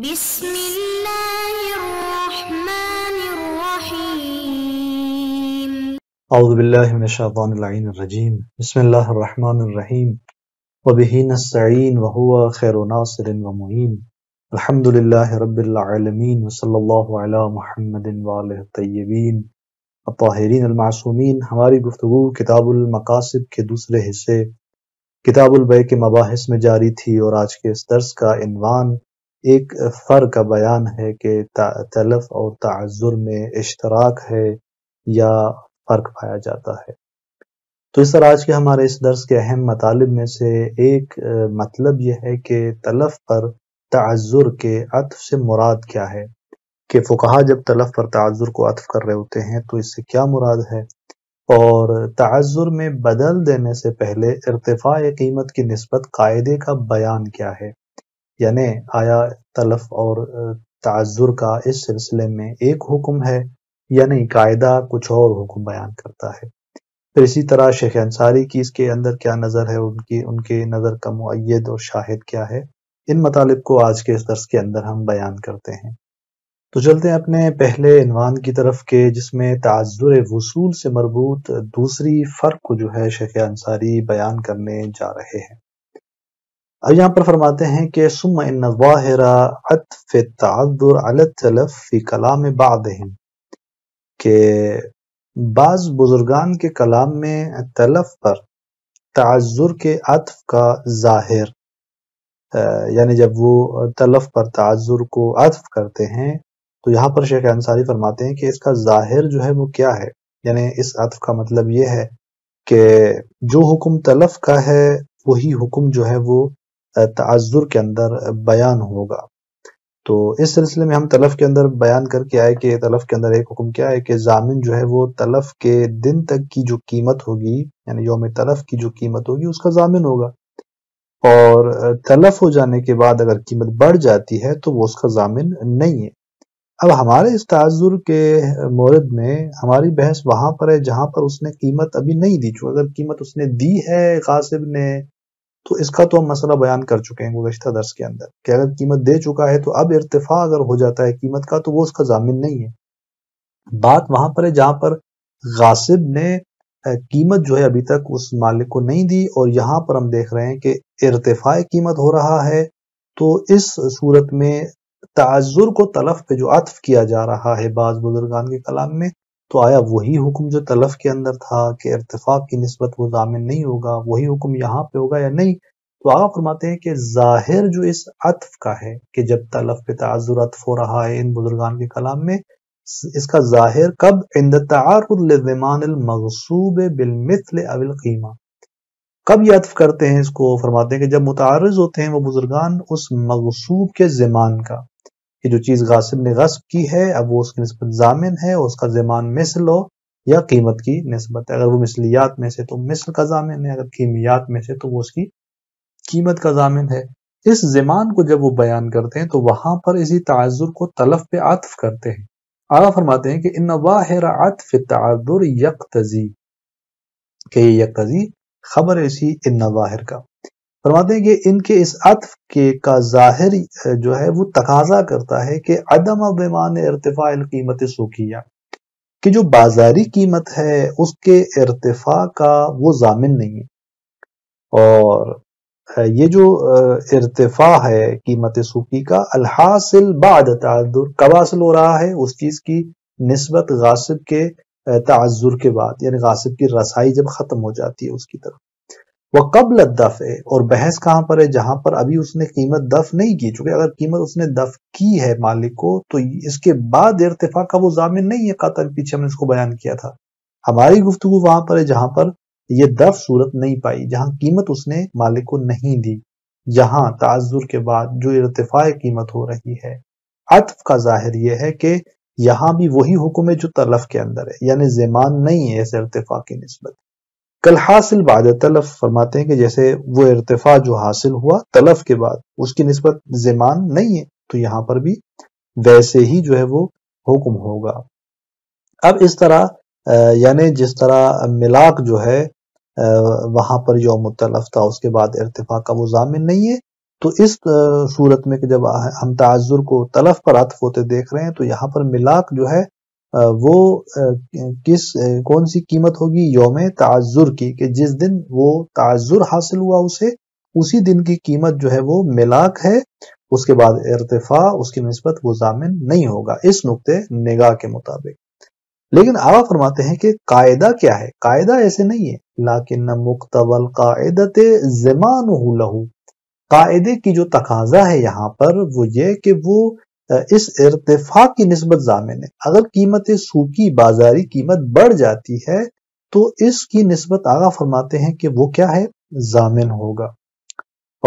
بسم الله الرحمن الرحيم أعوذ بالله من الشيطان اللعين الرجيم بسم الله الرحمن الرحيم وبه نستعين وهو خير ناصر ومعين الحمد لله رب العالمين وصلى الله على محمد وآله الطيبين الطاهرين المعصومين हमारी गुफ्तगु किताब المقاصد के दूसरे हिस्से किताब के मबाहिस में जारी थी और आज के इस दर्स का इन्वान एक फ़र्क का बयान है कि तलफ़ और ताज़ुर में इश्तराक है या फ़र्क पाया जाता है तो इस तरह आज के हमारे इस दर्स के अहम मतालब में से एक मतलब यह है कि तलफ़ पर ताज़ुर के अतफ से मुराद क्या है कि फ़ुकहा जब तलफ़ पर ताज़ुर को अतफ कर रहे होते हैं तो इससे क्या मुराद है और ताज़ुर में बदल देने से पहले इरतफ़ा कीमत की नस्बत कायदे का बयान क्या है यानी आया तलफ और ताजुर का इस सिलसिले में एक हुक्म है यानी कायदा कुछ और हुक्म बयान करता है फिर इसी तरह शेख अंसारी की इसके अंदर क्या नज़र है उनकी उनके नज़र का मुद और शाहिद क्या है इन मतलब को आज के इस दर्स के अंदर हम बयान करते हैं तो चलते हैं अपने पहले इनवान की तरफ के जिसमें ताजुर वसूल से मरबूत दूसरी फ़र्क को जो है शेख अंसारी बयान करने जा रहे हैं अब यहाँ पर फरमाते हैं कि सुम फ़ी कलाम बाद के बाज़ बुजुर्गान के कलाम में तलफ पर ताजुर के अतफ का ज़ाहिर यानी जब वो तलफ पर ताजुर को अतफ करते हैं तो यहाँ पर शेख अंसारी फरमाते हैं कि इसका ज़ाहिर जो है वो क्या है यानी इस अतफ का मतलब ये है कि जो हुक्म तलफ का है वही हुक्म जो है वो तज़ुर के अंदर बयान होगा तो इस सिलसिले में हम तलफ़ के अंदर बयान करके आए कि तलफ़ के अंदर एक हुक्म क्या है कि जामिन जो है वो तलफ़ के दिन तक की जो कीमत होगी यानी योम तलफ़ की जो कीमत होगी उसका जामिन होगा और तलफ हो जाने के बाद अगर कीमत बढ़ जाती है तो वो उसका जामिन नहीं है अब हमारे इस ताजुर के मोरद में हमारी बहस वहाँ पर है जहाँ पर उसने कीमत अभी नहीं दी चुका अगर कीमत उसने दी है कासिब ने तो इसका तो हम मसला बयान कर चुके हैं गुजशत दर्स के अंदर कि अगर कीमत दे चुका है तो अब इरतफा अगर हो जाता है कीमत का तो वो उसका जामिन नहीं है बात वहां पर है जहां पर गासिब ने कीमत जो है अभी तक उस मालिक को नहीं दी और यहाँ पर हम देख रहे हैं कि इरतफा कीमत हो रहा है तो इस सूरत में ताजुर को तलफ पे जो अतफ किया जा रहा है बाज बुजुर्गान के कलाम में तो आया वही हुक्म जो तलफ के अंदर था कि इरतफाक की नस्बत वो जामिन नहीं होगा वही हुक्म यहाँ पे होगा या नहीं तो आगा फरमाते हैं कि जाहिर जो इस अतफ का है कि जब तलफ पे ताजुर अतफ हो रहा है इन बुजुर्गान के कलाम में इसका जाहिर कब इंद तारमानसूब बिलमिसल अविल कब ये अतफ करते हैं इसको फरमाते हैं कि जब मुतारज होते हैं वो बुजुर्गान उस मगसूब के जमान का कि जो चीज़ गासिब ने गस्ब की है अब वो उसकी नस्बत जामिन है उसका जमान मिसल हो या कीमत की नस्बत है अगर वो मिसलियात में से तो मिसल का जामिन है अगर कीमियात में से तो वो उसकी कीमत का जामिन है इस जमान को जब वो बयान करते हैं तो वहां पर इसी ताजुर को तलफ पे आतफ करते हैं आला फरमाते हैं कि इन वाहिर आतफ ताजुर यकतजी के ये यकतजी खबर इसी इन वाहिर का फरमाते हैं कि इनके इस अतफ के का जाहिर जो है वो तकाजा करता है कि अदम बेमान इरतफा कीमत सूखिया कि जो बाजारी कीमत है उसके इरतफा का वो जामिन नहीं है और ये जो इरतफा है कीमत सूखी का अलहासिल बाद ताजुर कब हासिल हो रहा है उस चीज़ की नस्बत गासिब के ताजुर के बाद यानी गासिब की रसाई जब ख़त्म हो जाती है उसकी तरफ वह कब दफ है और बहस कहाँ पर है जहां पर अभी उसने कीमत दफ नहीं की चूंकि अगर कीमत उसने दफ की है मालिक को तो इसके बाद इरतफा का वो जामिन नहीं है कतन पीछे हमने इसको बयान किया था हमारी गुफ्तु वहां पर है जहां पर यह दफ सूरत नहीं पाई जहां कीमत उसने मालिक को नहीं दी यहां ताजुर के बाद जो इरतफा कीमत हो रही है अतफ का जाहिर यह है कि यहाँ भी वही हुक्म है जो तलफ के अंदर है यानी जेमान नहीं है इस इरतफा की नस्बत कल हासिल बाद तलफ फरमाते हैं कि जैसे वो इरतफा जो हासिल हुआ तलफ के बाद उसकी नस्बत जमान नहीं है तो यहाँ पर भी वैसे ही जो है वो हुक्म होगा अब इस तरह यानी जिस तरह मिलाक जो है वहाँ पर जो तलफ था उसके बाद इरतफा का वो जामिन नहीं है तो इस सूरत में कि जब हम ताजुर को तलफ पर अतफ होते देख रहे हैं तो यहाँ पर मिलाक जो है वो किस कौन सी कीमत होगी योम ताजुर की कि जिस दिन वो ताजुर हासिल हुआ उसे उसी दिन की कीमत जो है वो मिलाक है उसके बाद इरतफा उसकी नस्बत वो जामिन नहीं होगा इस नुकते निगाह के मुताबिक लेकिन आवा फरमाते हैं कि कायदा क्या है कायदा ऐसे नहीं है लाकिन मुक्तवल कायदत जमान लहू कायदे की जो तकाजा है यहाँ पर वो ये कि वो इस इरतफाक की नस्बत जामिन है अगर कीमत सूखी बाजारी कीमत बढ़ जाती है तो इसकी नस्बत आगा फरमाते हैं कि वो क्या है जामिन होगा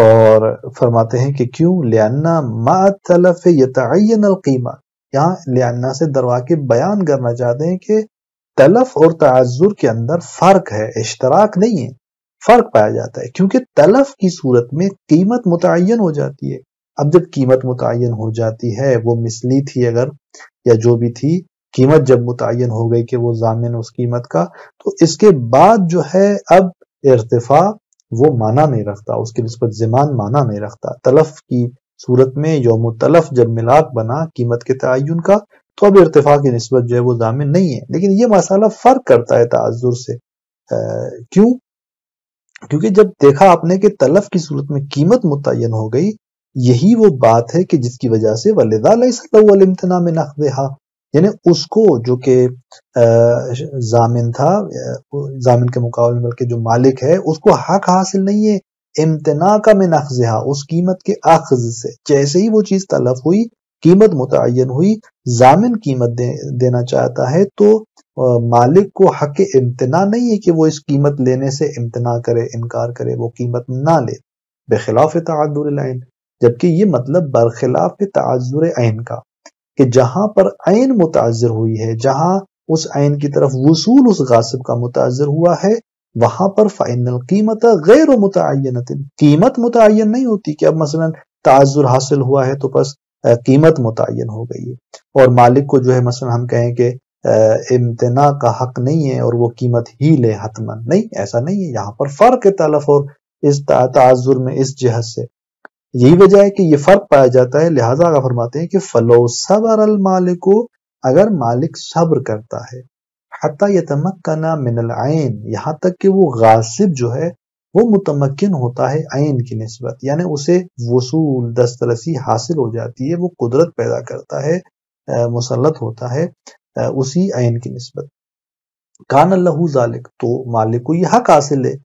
और फरमाते हैं कि क्यों लियाना मातलफ यतन कीमत यहाँ लियाना से दरवा के बयान करना चाहते हैं कि तलफ और तजुर के अंदर फर्क है इश्तराक नहीं है फर्क पाया जाता है क्योंकि तलफ की सूरत में कीमत मुतन हो जाती है अब जब कीमत मुतन हो जाती है वो मिसली थी अगर या जो भी थी कीमत जब मुतन हो गई कि वो जामिन उस कीमत का तो इसके बाद जो है अब इरतफा वो माना नहीं रखता उसके नस्बत जमान माना नहीं रखता तलफ की सूरत में योम तलफ जब मिलाप बना कीमत के तयन का तो अब इरतफा की नस्बत जो है वो जामिन नहीं है लेकिन ये मसाला फ़र्क करता है ताजुर से आ, क्यों क्योंकि जब देखा आपने कि तलफ की सूरत में कीमत मुतन हो गई यही वो बात है कि जिसकी वजह से वलदा में यानी उसको जो कि जामिन था जामिन के मुकाबले बल्कि जो मालिक है उसको हक हासिल नहीं है इम्तना का में नकजहा उस कीमत के अखज से जैसे ही वो चीज़ तलब हुई कीमत मुतन हुई जामिन कीमत दे, देना चाहता है तो आ, मालिक को हक इम्तना नहीं है कि वो इस कीमत लेने से इम्तना करे इनकार करे वो कीमत ना ले बेखिलाफ तदुल्लाइन जबकि ये मतलब बरखिलाफ है तजर आन का कि जहां पर आन मुताजर हुई है जहाँ उस आन की तरफ वसूल उस गासिब का मुताजर हुआ है वहां पर फाइनल कीमत गैर मुतन कीमत मुतन नहीं होती कि अब मसलन ताजुर हासिल हुआ है तो बस कीमत मुतन हो गई है और मालिक को जो है मसलन हम कहें कि इम्तना का हक नहीं है और वो कीमत ही ले हतमन नहीं ऐसा नहीं है यहाँ पर फर्क है तलफ और इस ताजुर में इस जहत से यही वजह है कि ये फर्क पाया जाता है लिहाजा आगा फरमाते हैं कि फलो सबर अल मालिको अगर मालिक सब्र करता है हती यतमक्कना मिनल आयन यहाँ तक कि वो गासिब जो है वो मुतमकिन होता है आन की नस्बत यानी उसे वसूल दस्तरसी हासिल हो जाती है वो कुदरत पैदा करता है मुसलत होता है उसी आन की नस्बत कान अल्लाह जालिक तो मालिक को यह हक हासिल है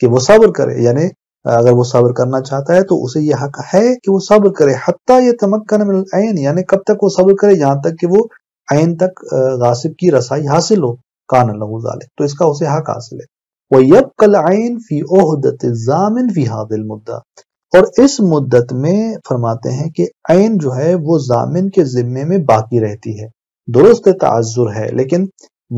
कि वो सब्र करे यानी अगर वो सब्र करना चाहता है तो उसे यह हक है कि वो सब्र करे हत्या ये तमक्कन आयन यानी कब तक वो सब्र करे यहाँ तक कि वो आयन तक गासिब की रसाई हासिल हो कान लहूजाल तो इसका उसे हक हासिल है वह यब कल आयन फी ओहदत जामिन फी हादिल मुद्दा और इस मुद्दत में फरमाते हैं कि आयन जो है वो जामिन के जिम्मे में बाकी रहती है दुरुस्त ताजुर है लेकिन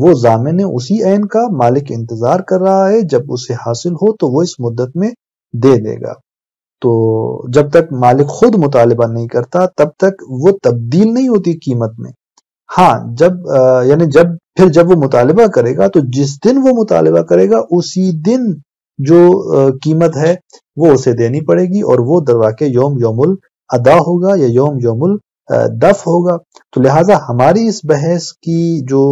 वो जामिन उसी आयन का मालिक इंतजार कर रहा है जब उसे हासिल हो तो वो इस मुद्दत में दे देगा तो जब तक मालिक खुद मुतालबा नहीं करता तब तक वो तब्दील नहीं होती कीमत में हाँ जब यानी जब फिर जब वो मुतालबा करेगा तो जिस दिन वो मुतालबा करेगा उसी दिन जो कीमत है वो उसे देनी पड़ेगी और वो दरवाके योम योमुल अदा होगा या योम योमुल दफ होगा तो लिहाजा हमारी इस बहस की जो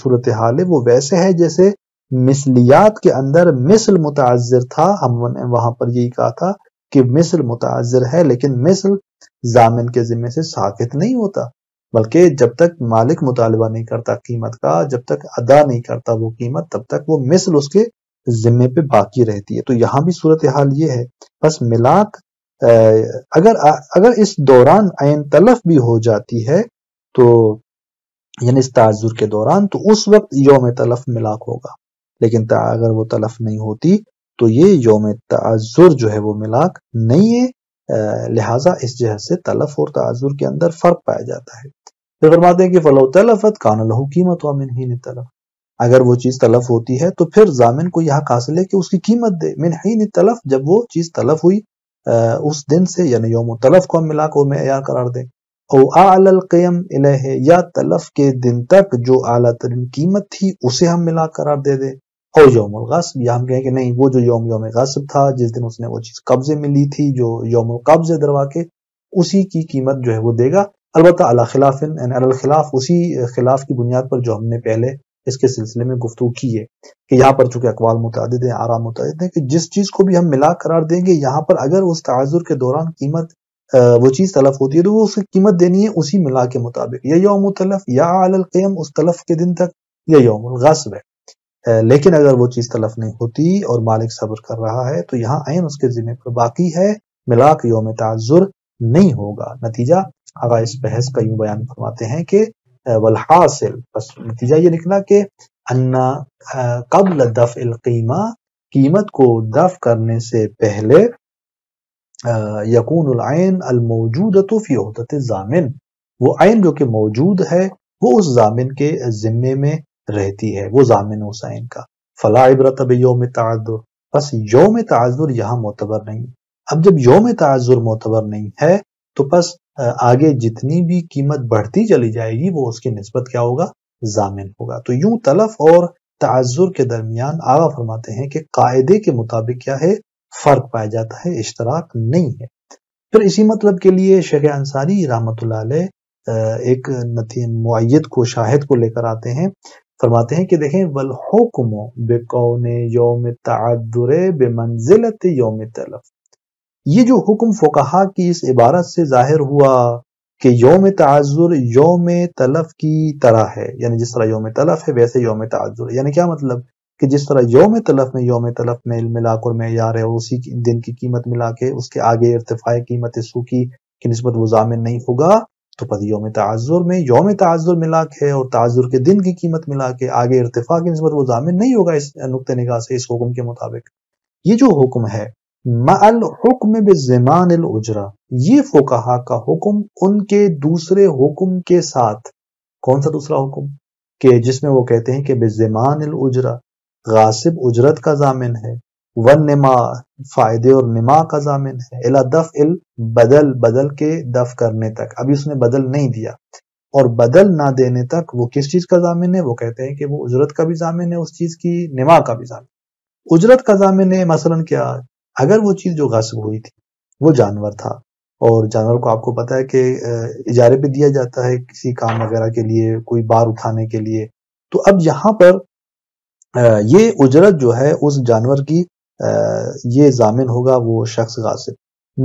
सूरत हाल है वो वैसे है जैसे मिसलियात के अंदर मिसल मुताजर था हमने वहां पर यही कहा था कि मिसल मुताजर है लेकिन मिसल जामिन के जिम्मे से साकित नहीं होता बल्कि जब तक मालिक मुतालबा नहीं करता कीमत का जब तक अदा नहीं करता वो कीमत तब तक वो मिसल उसके जिम्मे पे बाकी रहती है तो यहाँ भी सूरत हाल ये है बस मिलाक अगर अगर इस दौरान आयन तलफ भी हो जाती है तो यानी इस ताजुर के दौरान तो उस वक्त योम तलफ मिलाक होगा लेकिन ता अगर वो तलफ नहीं होती तो ये योम तजुर जो है वो मिलाक नहीं है लिहाजा इस जहत से तलफ और तजुर के अंदर फ़र्क पाया जाता है फिर फरमाते हैं कि फ़लो तलफ़त कान लहू कीमत वामिन ही तलफ अगर वो चीज़ तलफ होती है तो फिर जामिन को यह हासिल है कि उसकी कीमत दे मिन ही तलफ जब वो चीज़ तलफ हुई आ, उस दिन से यानी योम तलफ को हम मिलाकर मैार करार दें आलम या तलफ के दिन तक जो अला तरीन कीमत थी उसे हम मिला करार दे दें हो योम गसब या हम कहें कि नहीं वो जो योम योम गस्ब था जिस दिन उसने वो चीज़ कब्जे में ली थी जो योम कब्ज है दरवा के उसी की कीमत जो है वो देगा अलबत् अलाखिलाफिन एंड खिलाफ उसी खिलाफ की बुनियाद पर जो हमने पहले इसके सिलसिले में गुफ्तु की है कि यहाँ पर चूंकि अकवाल मुतद हैं आरा मुतद हैं कि जिस चीज़ को भी हम मिला करार देंगे यहाँ पर अगर उस ताज़ुर के दौरान कीमत वो चीज़ तलफ होती है तो वो उसकी कीमत देनी है उसी मिला के मुताबिक या योम तलफ या कैम उस तलफ के दिन तक या योम गसब है लेकिन अगर वो चीज तलफ नहीं होती और मालिक सब्र कर रहा है तो यहाँ आयन उसके जिम्मे पर बाकी है मिलाक योम ताजुर नहीं होगा नतीजा आगा इस बहस का यूं बयान फरमाते हैं कि वलहासिल बस नतीजा ये निकला कि अन्ना कबल दफ कीमा कीमत को दफ करने से पहले यकून आयन अलमौजूद तो फ़ी जामिन वो आयन जो कि मौजूद है वो उस जामिन के ज़िम्मे में रहती है वो जामिन हुसैन का फला इबरत अब योम तजुर बस योम तजुर यहाँ मोतबर नहीं अब जब योम तजुर मोतबर नहीं है तो बस आगे जितनी भी कीमत बढ़ती चली जाएगी वो उसकी नस्बत क्या होगा जामिन होगा तो यूं तलफ और तजुर के दरमियान आगा फरमाते हैं कि कायदे के मुताबिक क्या है फर्क पाया जाता है इश्तराक नहीं है फिर इसी मतलब के लिए शेख अंसारी रामत एक नती मुयद को शाहिद को लेकर आते हैं फरमाते हैं कि देखें वल हुक्मो बेकौन योम तअद्दुर बेमंजिलत योम तलफ ये जो हुक्म फोकहा की इस इबारत से जाहिर हुआ कि योम तजुर योम तलफ की तरह है यानी जिस तरह योम तलफ है वैसे योम तजुर यानी क्या मतलब कि जिस तरह योम तलफ में योम तलफ में मिलाकर में यार है उसी दिन की कीमत मिला के उसके आगे इरतफा कीमत सूखी की नस्बत वो जामिन नहीं होगा तो पद योम ताजुर में योम ताजुर मिला के और ताजुर के दिन की कीमत मिला के आगे इरतफा की नस्बत वो जामिन नहीं होगा इस नुकते निगाह से इस हुक्म के मुताबिक ये जो हुक्म है मल हुक्म बेजमान उजरा ये फोकहा का हुक्म उनके दूसरे हुक्म के साथ कौन सा दूसरा हुक्म के जिसमें वो कहते हैं कि बेजमान उजरा गासिब उजरत का जामिन है वन निमा फायदे और निमा का जामिन है इला दफ इल बदल बदल के दफ करने तक अभी उसने बदल नहीं दिया और बदल ना देने तक वो किस चीज का जामिन है वो कहते हैं कि वो उजरत का भी जामिन है उस चीज की निमा का भी जामिन उजरत का जामिन है मसलन क्या अगर वो चीज जो गसब हुई थी वो जानवर था और जानवर को आपको पता है कि इजारे पे दिया जाता है किसी काम वगैरह के लिए कोई बार उठाने के लिए तो अब यहाँ पर ये उजरत जो है उस जानवर की ये जामिन होगा वो शख्स गासिब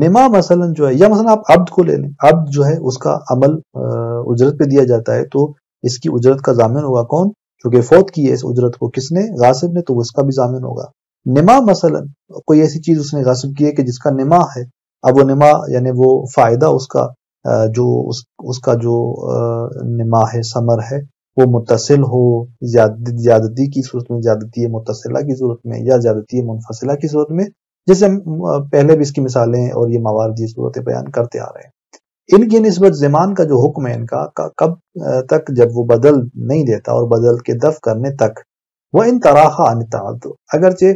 निमा मसलन जो है या मसलन आप अब्द को ले लें अब्द जो है उसका अमल उजरत पे दिया जाता है तो इसकी उजरत का जामिन होगा कौन चूंकि फौत की है इस उजरत को किसने गासिब ने तो उसका भी जामिन होगा निमा मसलन कोई ऐसी चीज उसने गासिब की है कि जिसका निमा है अब वो निमा यानी वो फायदा उसका जो उस, उसका जो निमा है समर है वो मुतसिल हो ज्यादती की सूरत में ज्यादती मुतसिला की सूरत में या ज्यादती मुनफसिला की सूरत में जैसे हम पहले भी इसकी मिसालें और ये मवारदी सूरतें बयान करते आ रहे हैं इनकी नस्बत जमान का जो हुक्म है इनका कब तक जब वो बदल नहीं देता और बदल के दफ करने तक वह इन तरह तो अगरचे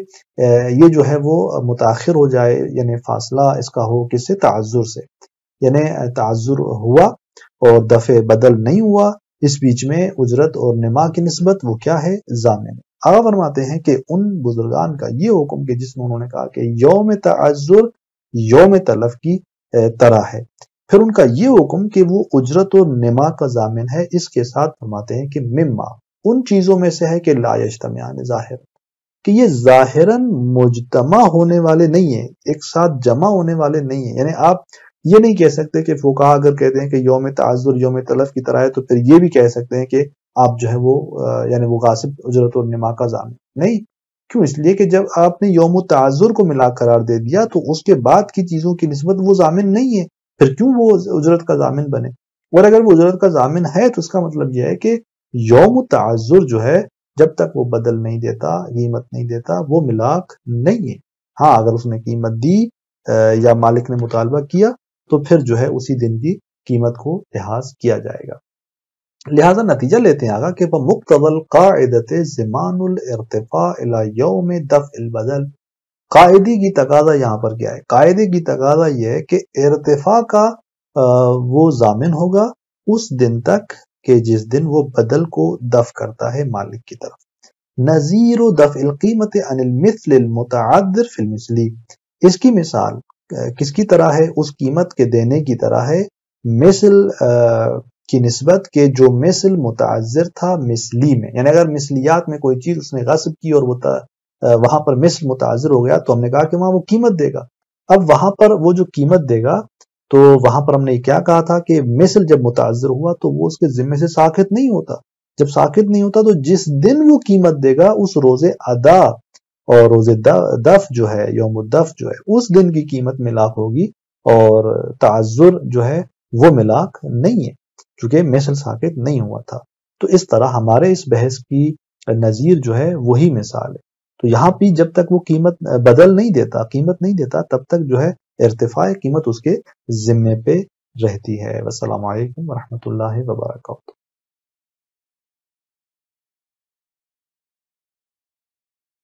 ये जो है वो मुताखिर हो जाए यानी फासला इसका हो किससे ताजुर से यानी ताजुर हुआ और दफ़े बदल नहीं हुआ इस बीच में उजरत और नमा की नस्बत वो क्या है जामे में आगा फरमाते हैं कि उन बुजुर्गान का ये हुक्म कि जिसमें उन्होंने कहा कि योम तजुर योम तलफ की तरह है फिर उनका ये हुक्म कि वो उजरत और नमा का जामिन है इसके साथ फरमाते हैं कि मिम्मा उन चीज़ों में से है कि लायशतमान ज़ाहिर कि ये ज़ाहिरन मुजतमा होने वाले नहीं है एक साथ जमा होने वाले नहीं है यानी आप ये नहीं कह सकते कि फोका अगर कहते हैं कि योम ताजुर योम तलफ की तरह है तो फिर ये भी कह सकते हैं कि आप जो है वो यानी वो गासिब उजरत और नमा का जाम नहीं क्यों इसलिए कि जब आपने योम ताजुर को मिला करार दे दिया तो उसके बाद की चीज़ों की नस्बत वो जामिन नहीं है फिर क्यों वो उजरत का जामिन बने और अगर वो उजरत का जामिन है तो उसका मतलब यह है कि योम ताजुर जो है जब तक वो बदल नहीं देता कीमत नहीं देता वो मिलाक नहीं है हाँ अगर उसने कीमत दी या मालिक ने मुतालबा किया तो फिर जो है उसी दिन की कीमत को लिहाज किया जाएगा लिहाजा नतीजा लेते हैं आगा कि मुक्तवल कायदत जमानतफ़ाम दफ़ल कायदे की तकाजा यहाँ पर क्या है कायदे की तकाजा यह है कि इरतफ़ा का वो जामिन होगा उस दिन तक के जिस दिन वो बदल को दफ करता है मालिक की तरफ नज़ीर दफ़ कीमत अनिल मिसल मुतदर फिलमसली इसकी मिसाल किसकी तरह है उस कीमत के देने की तरह है मिसल की नस्बत के जो मिसल मुताजर था मिसली में यानी अगर मिसलियात में कोई चीज़ उसने गसब की और वो वहाँ पर मिसल मुताजर हो गया तो हमने कहा कि वहाँ वो कीमत देगा अब वहां पर वो जो कीमत देगा तो वहां पर हमने क्या कहा था कि मिसल जब मुताजर हुआ तो वो उसके ज़िम्मे से साखित नहीं होता जब साखित नहीं होता तो जिस दिन वो कीमत देगा उस रोज़े अदा और रोज़ दफ जो है योम दफ जो है उस दिन की कीमत मिलाक होगी और ताजुर जो है वो मिलाक नहीं है चूँकि मिसल साकित नहीं हुआ था तो इस तरह हमारे इस बहस की नज़ीर जो है वही मिसाल है तो यहाँ पे जब तक वो कीमत बदल नहीं देता कीमत नहीं देता तब तक जो है इरतफा कीमत उसके ज़िम्मे पे रहती है वसलम वरहमल वर्का